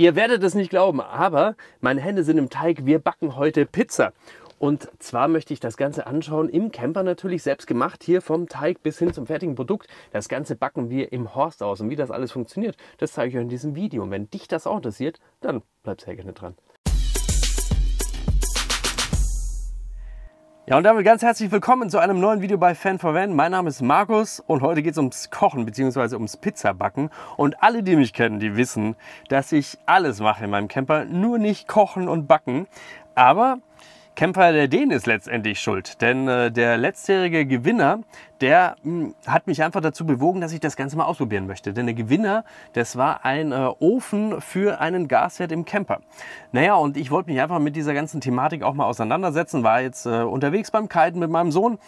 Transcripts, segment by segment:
Ihr werdet es nicht glauben, aber meine Hände sind im Teig. Wir backen heute Pizza. Und zwar möchte ich das Ganze anschauen im Camper natürlich selbst gemacht, hier vom Teig bis hin zum fertigen Produkt. Das Ganze backen wir im Horst aus und wie das alles funktioniert, das zeige ich euch in diesem Video. Und wenn dich das auch interessiert, dann bleib sehr gerne dran. Ja, und damit ganz herzlich willkommen zu einem neuen Video bei Fan for Van. Mein Name ist Markus und heute geht es ums Kochen bzw. ums Pizzabacken. Und alle, die mich kennen, die wissen, dass ich alles mache in meinem Camper, nur nicht kochen und backen. Aber Kemper, der Däne ist letztendlich schuld. Denn äh, der letztjährige Gewinner, der mh, hm, hat mich einfach dazu bewogen, dass ich das Ganze mal ausprobieren möchte. Denn der Gewinner, das war ein äh, Ofen für einen Gasherd im Camper. Naja, und ich wollte mich einfach mit dieser ganzen Thematik auch mal auseinandersetzen. War jetzt äh, unterwegs beim Kiten mit meinem Sohn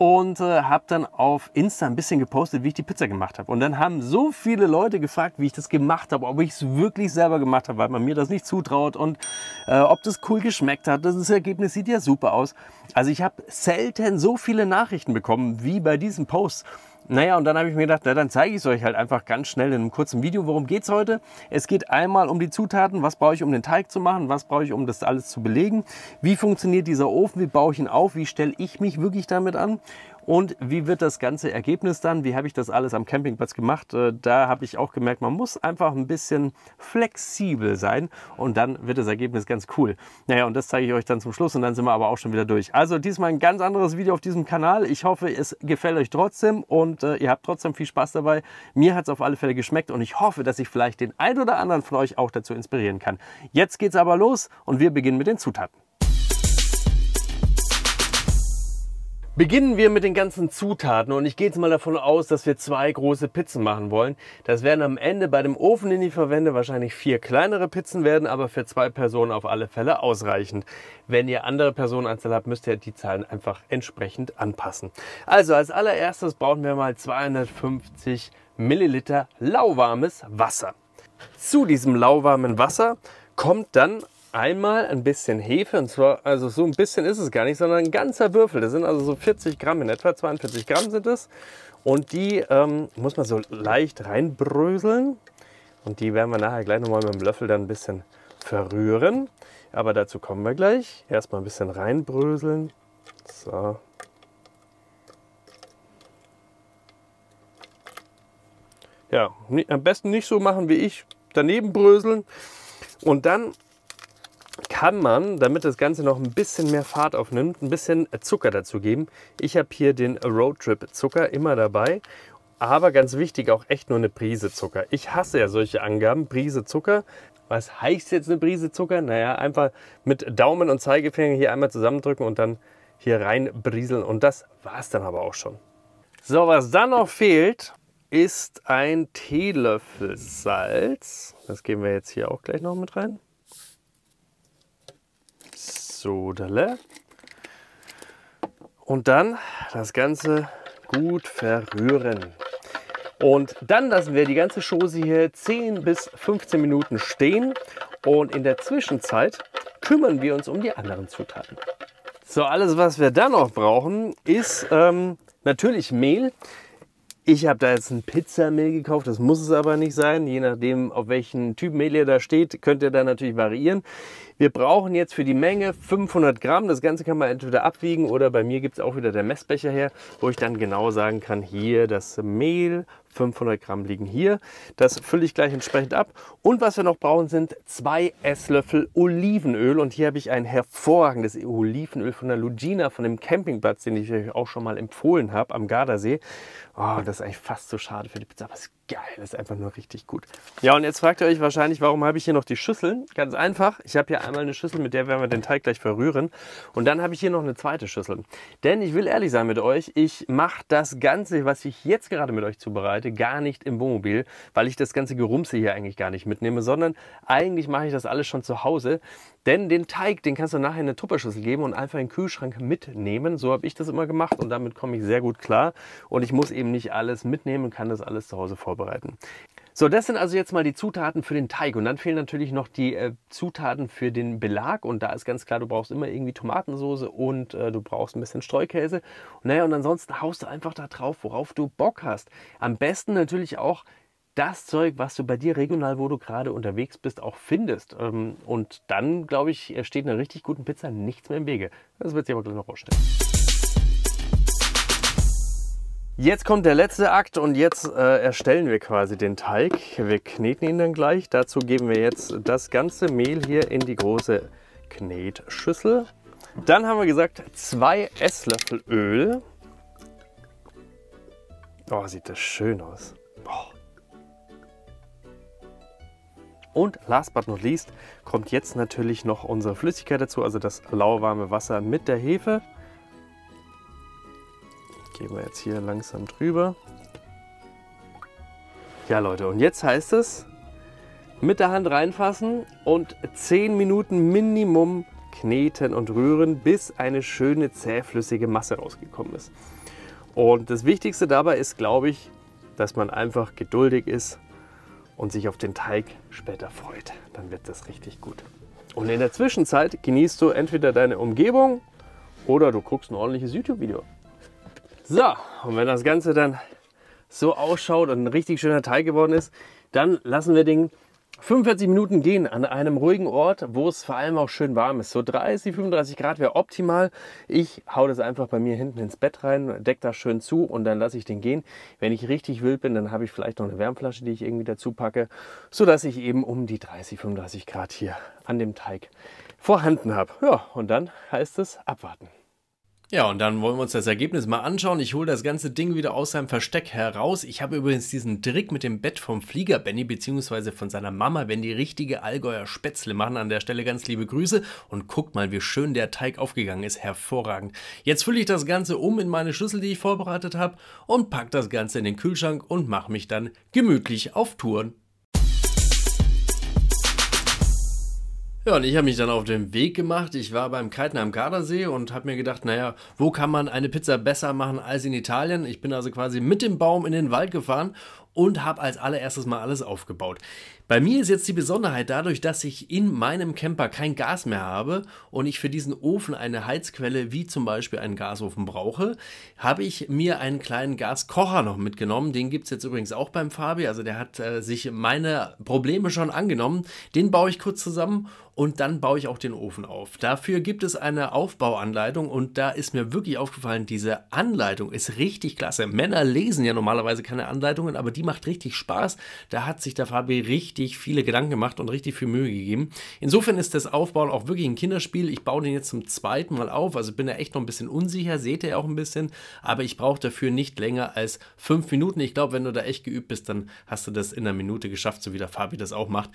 und äh, habe dann auf Insta ein bisschen gepostet, wie ich die Pizza gemacht habe. Und dann haben so viele Leute gefragt, wie ich das gemacht habe, ob ich es wirklich selber gemacht habe, weil man mir das nicht zutraut und äh, ob das cool geschmeckt hat. Das Ergebnis sieht ja super aus. Also ich habe selten so viele Nachrichten bekommen wie bei diesem Post. Naja, und dann habe ich mir gedacht, na, dann zeige ich es euch halt einfach ganz schnell in einem kurzen Video. Worum geht es heute? Es geht einmal um die Zutaten. Was brauche ich, um den Teig zu machen? Was brauche ich, um das alles zu belegen? Wie funktioniert dieser Ofen? Wie baue ich ihn auf? Wie stelle ich mich wirklich damit an? Und wie wird das ganze Ergebnis dann? Wie habe ich das alles am Campingplatz gemacht? Äh, da habe ich auch gemerkt, man muss einfach ein bisschen flexibel sein und dann wird das Ergebnis ganz cool. Naja, und das zeige ich euch dann zum Schluss und dann sind wir aber auch schon wieder durch. Also diesmal ein ganz anderes Video auf diesem Kanal. Ich hoffe, es gefällt euch trotzdem und äh, ihr habt trotzdem viel Spaß dabei. Mir hat es auf alle Fälle geschmeckt und ich hoffe, dass ich vielleicht den ein oder anderen von euch auch dazu inspirieren kann. Jetzt geht es aber los und wir beginnen mit den Zutaten. Beginnen wir mit den ganzen Zutaten und ich gehe jetzt mal davon aus, dass wir zwei große Pizzen machen wollen. Das werden am Ende bei dem Ofen, den ich verwende, wahrscheinlich vier kleinere Pizzen werden, aber für zwei Personen auf alle Fälle ausreichend. Wenn ihr andere Personenanzahl habt, müsst ihr die Zahlen einfach entsprechend anpassen. Also als allererstes brauchen wir mal 250 Milliliter lauwarmes Wasser. Zu diesem lauwarmen Wasser kommt dann einmal ein bisschen Hefe und zwar, also so ein bisschen ist es gar nicht, sondern ein ganzer Würfel. Das sind also so 40 Gramm in etwa, 42 Gramm sind es. Und die ähm, muss man so leicht reinbröseln. Und die werden wir nachher gleich nochmal mit dem Löffel dann ein bisschen verrühren. Aber dazu kommen wir gleich. Erstmal ein bisschen reinbröseln. So. Ja, am besten nicht so machen wie ich. Daneben bröseln. Und dann kann man, damit das Ganze noch ein bisschen mehr Fahrt aufnimmt, ein bisschen Zucker dazu geben. Ich habe hier den Roadtrip Zucker immer dabei. Aber ganz wichtig, auch echt nur eine Prise Zucker. Ich hasse ja solche Angaben, Prise Zucker. Was heißt jetzt eine Prise Zucker? Naja, einfach mit Daumen und Zeigefinger hier einmal zusammendrücken und dann hier rein brieseln. Und das war es dann aber auch schon. So, was dann noch fehlt, ist ein Teelöffel Salz. Das geben wir jetzt hier auch gleich noch mit rein. Sodale. Und dann das Ganze gut verrühren. Und dann lassen wir die ganze Chose hier 10 bis 15 Minuten stehen. Und in der Zwischenzeit kümmern wir uns um die anderen Zutaten. So, alles, was wir dann noch brauchen, ist ähm, natürlich Mehl. Ich habe da jetzt ein Pizzamehl gekauft, das muss es aber nicht sein. Je nachdem, auf welchen Typ Mehl ihr da steht, könnt ihr da natürlich variieren. Wir brauchen jetzt für die Menge 500 Gramm. Das Ganze kann man entweder abwiegen oder bei mir gibt es auch wieder der Messbecher her, wo ich dann genau sagen kann, hier das Mehl 500 Gramm liegen hier. Das fülle ich gleich entsprechend ab. Und was wir noch brauchen, sind zwei Esslöffel Olivenöl. Und hier habe ich ein hervorragendes Olivenöl von der Lugina, von dem Campingplatz, den ich euch auch schon mal empfohlen habe am Gardasee. Oh, das ist eigentlich fast zu so schade für die Pizza, aber es geil, das ist einfach nur richtig gut. Ja, und jetzt fragt ihr euch wahrscheinlich, warum habe ich hier noch die Schüsseln? Ganz einfach, ich habe hier einmal eine Schüssel, mit der werden wir den Teig gleich verrühren. Und dann habe ich hier noch eine zweite Schüssel. Denn ich will ehrlich sein mit euch, ich mache das Ganze, was ich jetzt gerade mit euch zubereite, gar nicht im Wohnmobil, weil ich das ganze Gerumse hier eigentlich gar nicht mitnehme, sondern eigentlich mache ich das alles schon zu Hause. Denn den Teig, den kannst du nachher in eine Tupperschüssel geben und einfach in den Kühlschrank mitnehmen. So habe ich das immer gemacht und damit komme ich sehr gut klar. Und ich muss eben nicht alles mitnehmen und kann das alles zu Hause vorbereiten vorbereiten. So, das sind also jetzt mal die Zutaten für den Teig und dann fehlen natürlich noch die äh, Zutaten für den Belag und da ist ganz klar, du brauchst immer irgendwie Tomatensoße und äh, du brauchst ein bisschen Streukäse. Naja, und ansonsten haust du einfach da drauf, worauf du Bock hast. Am besten natürlich auch das Zeug, was du bei dir regional, wo du gerade unterwegs bist, auch findest. Ähm, und dann, glaube ich, steht einer richtig guten Pizza nichts mehr im Wege. Das wird sich aber gleich noch rausstellen. Jetzt kommt der letzte Akt und jetzt äh, erstellen wir quasi den Teig. Wir kneten ihn dann gleich. Dazu geben wir jetzt das ganze Mehl hier in die große Knetschüssel. Dann haben wir gesagt, zwei Esslöffel Öl. Oh, sieht das schön aus. Oh. Und last but not least kommt jetzt natürlich noch unsere Flüssigkeit dazu, also das lauwarme Wasser mit der Hefe. Gehen wir jetzt hier langsam drüber. Ja Leute, und jetzt heißt es, mit der Hand reinfassen und 10 Minuten Minimum kneten und rühren, bis eine schöne zähflüssige Masse rausgekommen ist. Und das Wichtigste dabei ist, glaube ich, dass man einfach geduldig ist und sich auf den Teig später freut. Dann wird das richtig gut. Und in der Zwischenzeit genießt du entweder deine Umgebung oder du guckst ein ordentliches YouTube-Video. So, und wenn das Ganze dann so ausschaut und ein richtig schöner Teig geworden ist, dann lassen wir den 45 Minuten gehen an einem ruhigen Ort, wo es vor allem auch schön warm ist. So 30, 35 Grad wäre optimal. Ich hau das einfach bei mir hinten ins Bett rein, deck das schön zu und dann lasse ich den gehen. Wenn ich richtig wild bin, dann habe ich vielleicht noch eine Wärmflasche, die ich irgendwie dazu packe, sodass ich eben um die 30, 35 Grad hier an dem Teig vorhanden habe. Ja, und dann heißt es abwarten. Ja, und dann wollen wir uns das Ergebnis mal anschauen. Ich hole das ganze Ding wieder aus seinem Versteck heraus. Ich habe übrigens diesen Trick mit dem Bett vom Flieger Benny, beziehungsweise von seiner Mama, wenn die richtige Allgäuer Spätzle machen. An der Stelle ganz liebe Grüße und guckt mal, wie schön der Teig aufgegangen ist. Hervorragend. Jetzt fülle ich das Ganze um in meine Schüssel, die ich vorbereitet habe und packe das Ganze in den Kühlschrank und mache mich dann gemütlich auf Touren. Ja, und ich habe mich dann auf den Weg gemacht. Ich war beim Kiten am Gardasee und habe mir gedacht, naja, wo kann man eine Pizza besser machen als in Italien? Ich bin also quasi mit dem Baum in den Wald gefahren und habe als allererstes mal alles aufgebaut. Bei mir ist jetzt die Besonderheit dadurch, dass ich in meinem Camper kein Gas mehr habe und ich für diesen Ofen eine Heizquelle wie zum Beispiel einen Gasofen brauche, habe ich mir einen kleinen Gaskocher noch mitgenommen. Den gibt es jetzt übrigens auch beim Fabi. Also der hat äh, sich meine Probleme schon angenommen. Den baue ich kurz zusammen und dann baue ich auch den Ofen auf. Dafür gibt es eine Aufbauanleitung und da ist mir wirklich aufgefallen, diese Anleitung ist richtig klasse. Männer lesen ja normalerweise keine Anleitungen, aber die die macht richtig Spaß. Da hat sich der Fabi richtig viele Gedanken gemacht und richtig viel Mühe gegeben. Insofern ist das Aufbauen auch wirklich ein Kinderspiel. Ich baue den jetzt zum zweiten Mal auf, also bin da echt noch ein bisschen unsicher, seht ihr auch ein bisschen, aber ich brauche dafür nicht länger als fünf Minuten. Ich glaube, wenn du da echt geübt bist, dann hast du das in einer Minute geschafft, so wie der Fabi das auch macht.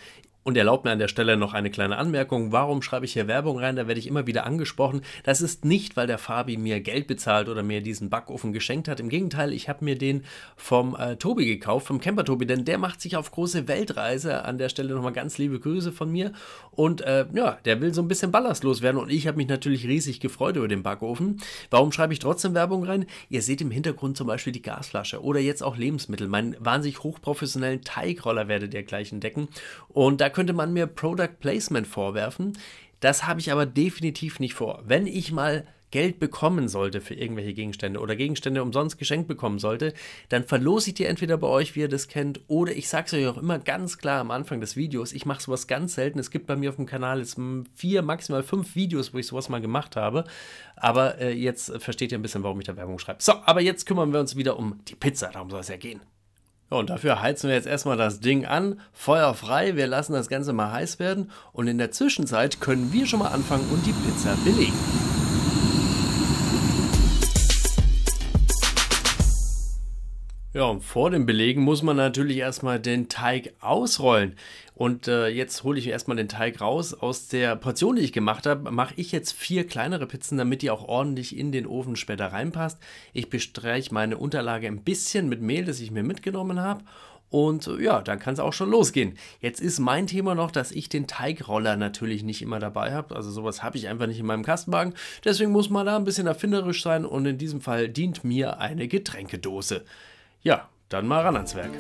Und erlaubt mir an der Stelle noch eine kleine Anmerkung. Warum schreibe ich hier Werbung rein? Da werde ich immer wieder angesprochen. Das ist nicht, weil der Fabi mir Geld bezahlt oder mir diesen Backofen geschenkt hat. Im Gegenteil, ich habe mir den vom äh, Tobi gekauft, vom Camper Tobi, denn der macht sich auf große Weltreise. An der Stelle nochmal ganz liebe Grüße von mir. Und äh, ja, der will so ein bisschen ballastlos werden. Und ich habe mich natürlich riesig gefreut über den Backofen. Warum schreibe ich trotzdem Werbung rein? Ihr seht im Hintergrund zum Beispiel die Gasflasche oder jetzt auch Lebensmittel. Meinen wahnsinnig hochprofessionellen Teigroller werdet ihr gleich entdecken. Und da könnte man mir Product Placement vorwerfen. Das habe ich aber definitiv nicht vor. Wenn ich mal Geld bekommen sollte für irgendwelche Gegenstände oder Gegenstände umsonst geschenkt bekommen sollte, dann verlose ich die entweder bei euch, wie ihr das kennt, oder ich sage es euch auch immer ganz klar am Anfang des Videos, ich mache sowas ganz selten. Es gibt bei mir auf dem Kanal jetzt vier, maximal fünf Videos, wo ich sowas mal gemacht habe. Aber äh, jetzt versteht ihr ein bisschen, warum ich da Werbung schreibe. So, aber jetzt kümmern wir uns wieder um die Pizza, darum soll es ja gehen und dafür heizen wir jetzt erstmal das Ding an, Feuer frei, wir lassen das Ganze mal heiß werden und in der Zwischenzeit können wir schon mal anfangen und die Pizza belegen. Ja, und vor dem Belegen muss man natürlich erstmal den Teig ausrollen. Und äh, jetzt hole ich erstmal den Teig raus. Aus der Portion, die ich gemacht habe, mache ich jetzt vier kleinere Pizzen, damit die auch ordentlich in den Ofen später reinpasst. Ich bestreiche meine Unterlage ein bisschen mit Mehl, das ich mir mitgenommen habe. Und äh, ja, dann kann es auch schon losgehen. Jetzt ist mein Thema noch, dass ich den Teigroller natürlich nicht immer dabei habe. Also sowas habe ich einfach nicht in meinem Kastenwagen. Deswegen muss man da ein bisschen erfinderisch sein und in diesem Fall dient mir eine Getränkedose. Ja, dann mal ran ans Werk.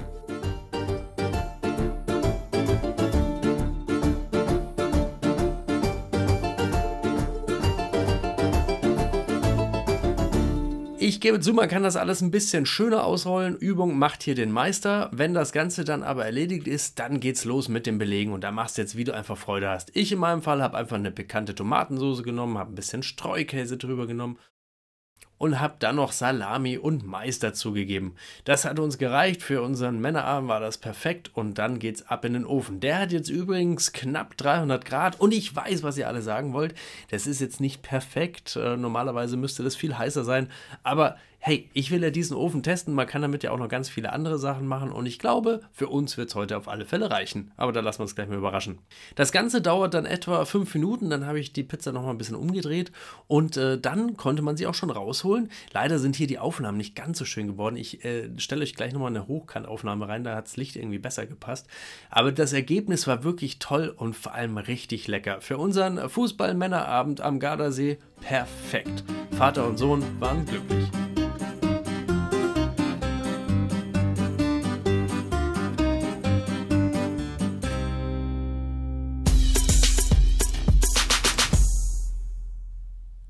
Ich gebe zu, man kann das alles ein bisschen schöner ausrollen. Übung macht hier den Meister. Wenn das Ganze dann aber erledigt ist, dann geht's los mit dem Belegen und da machst du jetzt, wie du einfach Freude hast. Ich in meinem Fall habe einfach eine pikante Tomatensoße genommen, habe ein bisschen Streukäse drüber genommen und habe dann noch Salami und Mais dazugegeben. Das hat uns gereicht, für unseren Männerabend war das perfekt und dann geht's ab in den Ofen. Der hat jetzt übrigens knapp 300 Grad und ich weiß, was ihr alle sagen wollt. Das ist jetzt nicht perfekt, äh, normalerweise müsste das viel heißer sein, aber hey, ich will ja diesen Ofen testen, man kann damit ja auch noch ganz viele andere Sachen machen und ich glaube, für uns wird es heute auf alle Fälle reichen. Aber da lassen wir uns gleich mal überraschen. Das Ganze dauert dann etwa fünf Minuten, dann habe ich die Pizza nochmal ein bisschen umgedreht und äh, dann konnte man sie auch schon rausholen. Leider sind hier die Aufnahmen nicht ganz so schön geworden. Ich äh, stelle euch gleich nochmal eine Hochkantaufnahme rein, da hat das Licht irgendwie besser gepasst. Aber das Ergebnis war wirklich toll und vor allem richtig lecker. Für unseren Fußballmännerabend am Gardasee perfekt. Vater und Sohn waren glücklich.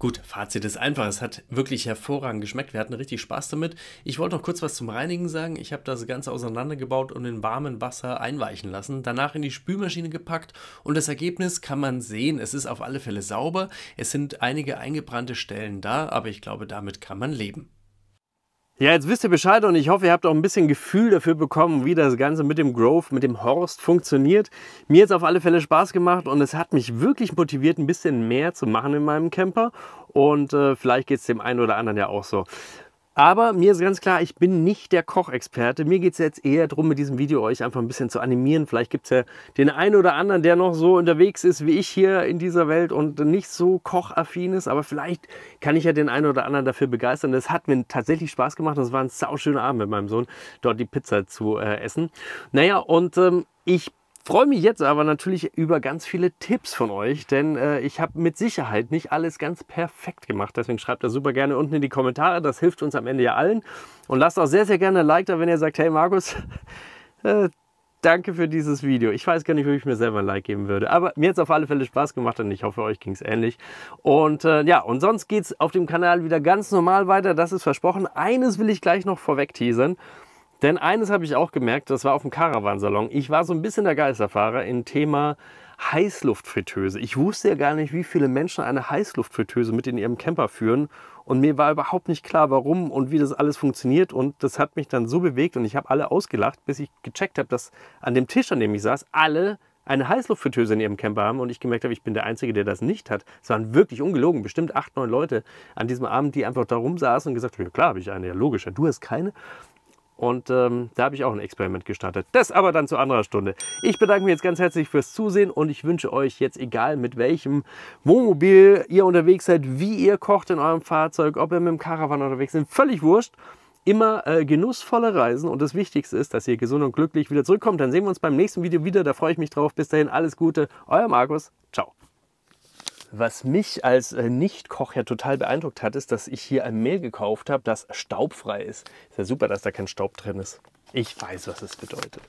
Gut, Fazit ist einfach. Es hat wirklich hervorragend geschmeckt. Wir hatten richtig Spaß damit. Ich wollte noch kurz was zum Reinigen sagen. Ich habe das Ganze auseinandergebaut und in warmem Wasser einweichen lassen, danach in die Spülmaschine gepackt und das Ergebnis kann man sehen. Es ist auf alle Fälle sauber. Es sind einige eingebrannte Stellen da, aber ich glaube, damit kann man leben. Ja, jetzt wisst ihr Bescheid und ich hoffe, ihr habt auch ein bisschen Gefühl dafür bekommen, wie das Ganze mit dem Grove, mit dem Horst funktioniert. Mir hat es auf alle Fälle Spaß gemacht und es hat mich wirklich motiviert, ein bisschen mehr zu machen in meinem Camper. Und äh, vielleicht geht es dem einen oder anderen ja auch so. Aber mir ist ganz klar, ich bin nicht der Kochexperte. Mir geht es jetzt eher darum, mit diesem Video euch einfach ein bisschen zu animieren. Vielleicht gibt es ja den einen oder anderen, der noch so unterwegs ist wie ich hier in dieser Welt und nicht so kochaffin ist. Aber vielleicht kann ich ja den einen oder anderen dafür begeistern. Das hat mir tatsächlich Spaß gemacht. Das war ein sauschöner Abend mit meinem Sohn, dort die Pizza zu äh, essen. Naja, und ähm, ich bin Freue mich jetzt aber natürlich über ganz viele Tipps von euch, denn äh, ich habe mit Sicherheit nicht alles ganz perfekt gemacht. Deswegen schreibt das super gerne unten in die Kommentare. Das hilft uns am Ende ja allen. Und lasst auch sehr, sehr gerne ein Like da, wenn ihr sagt, hey Markus, äh, danke für dieses Video. Ich weiß gar nicht, ob ich mir selber ein Like geben würde, aber mir hat es auf alle Fälle Spaß gemacht und ich hoffe, euch ging es ähnlich. Und äh, ja, und sonst geht es auf dem Kanal wieder ganz normal weiter, das ist versprochen. Eines will ich gleich noch vorweg teasern. Denn eines habe ich auch gemerkt, das war auf dem Caravansalon. Ich war so ein bisschen der Geisterfahrer im Thema Heißluftfritteuse. Ich wusste ja gar nicht, wie viele Menschen eine Heißluftfritteuse mit in ihrem Camper führen. Und mir war überhaupt nicht klar, warum und wie das alles funktioniert. Und das hat mich dann so bewegt und ich habe alle ausgelacht, bis ich gecheckt habe, dass an dem Tisch, an dem ich saß, alle eine Heißluftfritteuse in ihrem Camper haben und ich gemerkt habe, ich bin der Einzige, der das nicht hat. Es waren wirklich ungelogen, bestimmt acht, neun Leute an diesem Abend, die einfach da rumsaßen und gesagt haben, ja klar habe ich eine, ja logisch, ja, du hast keine. Und ähm, da habe ich auch ein Experiment gestartet. Das aber dann zu anderer Stunde. Ich bedanke mich jetzt ganz herzlich fürs Zusehen und ich wünsche euch jetzt, egal mit welchem Wohnmobil ihr unterwegs seid, wie ihr kocht in eurem Fahrzeug, ob ihr mit dem Caravan unterwegs seid, völlig wurscht immer äh, genussvolle Reisen und das Wichtigste ist, dass ihr gesund und glücklich wieder zurückkommt. Dann sehen wir uns beim nächsten Video wieder. Da freue ich mich drauf. Bis dahin alles Gute. Euer Markus. Ciao. Was mich als äh, Nicht-Koch ja total beeindruckt hat, ist, dass ich hier ein Mehl gekauft habe, das staubfrei ist. Ist ja super, dass da kein Staub drin ist. Ich weiß, was es bedeutet.